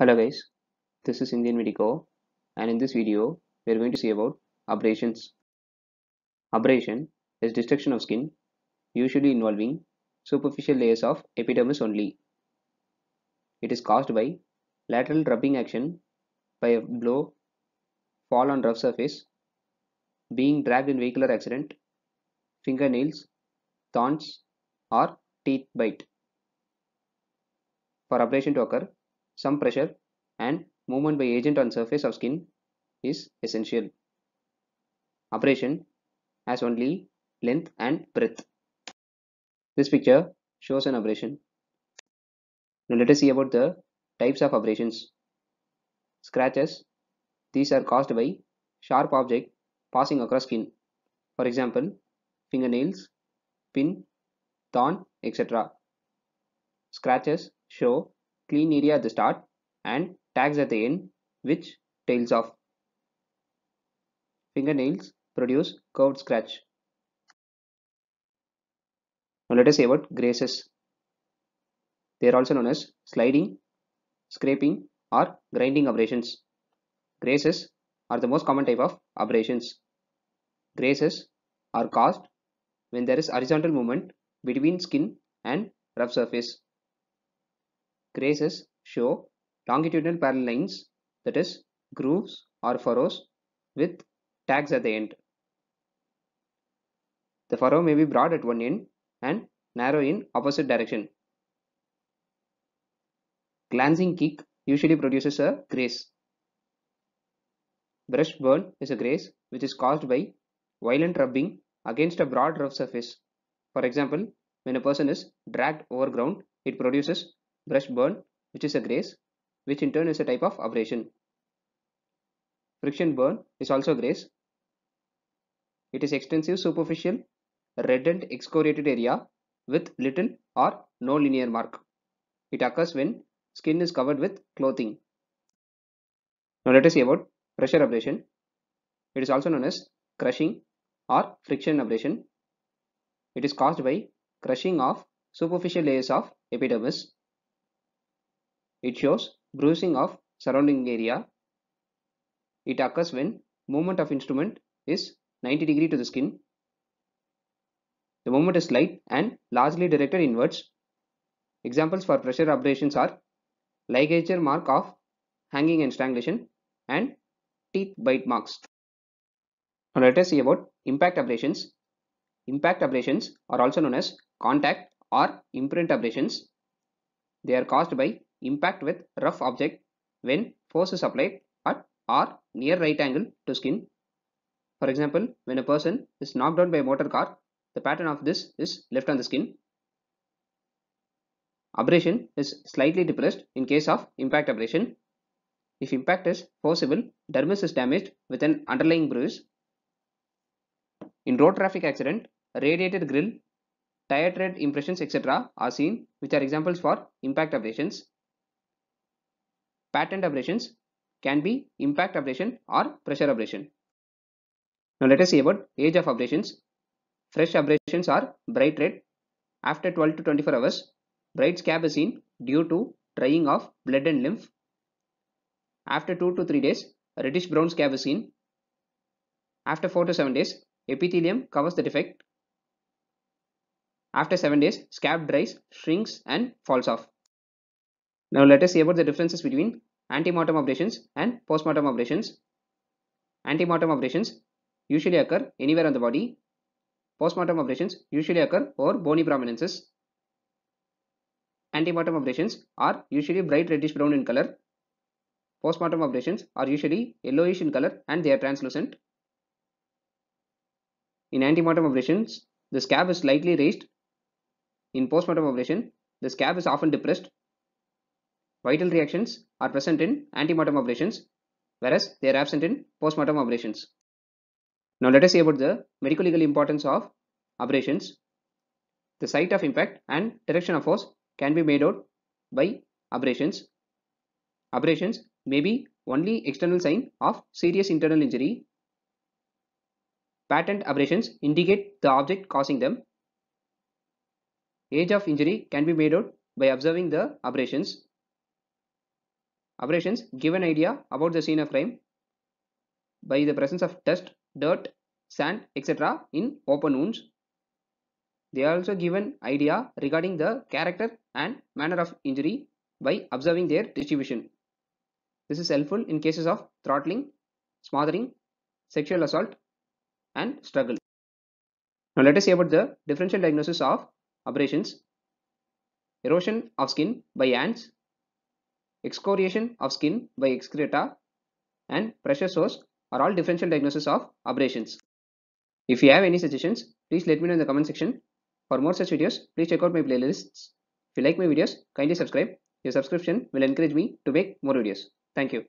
Hello guys, this is Indian Medico and in this video we are going to see about abrasions. Abrasion is destruction of skin usually involving superficial layers of epidermis only. It is caused by lateral rubbing action by a blow, fall on rough surface, being dragged in vehicular accident, fingernails, thorns or teeth bite. For abrasion to occur, some pressure and movement by agent on surface of skin is essential. Abrasion has only length and breadth. This picture shows an abrasion. Now let us see about the types of abrasions. Scratches. These are caused by sharp object passing across skin. For example, fingernails, pin, thorn, etc. Scratches show clean area at the start and tags at the end which tails off. Fingernails produce curved scratch. Now let us say about graces. They are also known as sliding, scraping or grinding abrasions. Graces are the most common type of abrasions. Graces are caused when there is horizontal movement between skin and rough surface. Graces show longitudinal parallel lines that is grooves or furrows with tags at the end. The furrow may be broad at one end and narrow in opposite direction. Glancing kick usually produces a graze. Brush burn is a graze which is caused by violent rubbing against a broad rough surface. For example, when a person is dragged over ground, it produces brush burn which is a graze which in turn is a type of abrasion. Friction burn is also a graze. It is extensive superficial reddened excoriated area with little or no linear mark. It occurs when skin is covered with clothing. Now let us see about pressure abrasion. It is also known as crushing or friction abrasion. It is caused by crushing of superficial layers of epidermis. It shows bruising of surrounding area. It occurs when movement of instrument is 90 degree to the skin. The movement is light and largely directed inwards. Examples for pressure abrasions are ligature mark of hanging and strangulation and teeth bite marks. Now let us see about impact abrasions. Impact abrasions are also known as contact or imprint abrasions. They are caused by impact with rough object when force is applied at or near right angle to skin. For example, when a person is knocked down by a motor car, the pattern of this is left on the skin. Abrasion is slightly depressed in case of impact abrasion. If impact is forcible, dermis is damaged with an underlying bruise. In road traffic accident, radiated grill, tire tread impressions etc. are seen which are examples for impact abrasions patent abrasions can be impact abrasion or pressure abrasion. Now let us see about age of abrasions. Fresh abrasions are bright red. After 12 to 24 hours, bright scab is seen due to drying of blood and lymph. After 2 to 3 days, reddish brown scab is seen. After 4 to 7 days, epithelium covers the defect. After 7 days, scab dries, shrinks and falls off. Now let us see about the differences between antemortem operations and postmortem ablations. Antemortem operations usually occur anywhere on the body. Postmortem operations usually occur over bony prominences. Antemortem operations are usually bright reddish brown in color. Postmortem operations are usually yellowish in color and they are translucent. In antemortem operations, the scab is slightly raised. In postmortem operation, the scab is often depressed Vital reactions are present in antemortem operations, whereas they are absent in postmortem operations. Now let us see about the medical legal importance of abrasions. The site of impact and direction of force can be made out by abrasions. Abrasions may be only external sign of serious internal injury. Patent abrasions indicate the object causing them. Age of injury can be made out by observing the abrasions abrasions give an idea about the scene of crime by the presence of dust, dirt, sand, etc. in open wounds. They also give an idea regarding the character and manner of injury by observing their distribution. This is helpful in cases of throttling, smothering, sexual assault, and struggle. Now let us see about the differential diagnosis of abrasions. Erosion of skin by ants excoriation of skin by excreta, and pressure source are all differential diagnosis of abrasions. If you have any suggestions, please let me know in the comment section. For more such videos, please check out my playlists. If you like my videos, kindly subscribe. Your subscription will encourage me to make more videos. Thank you.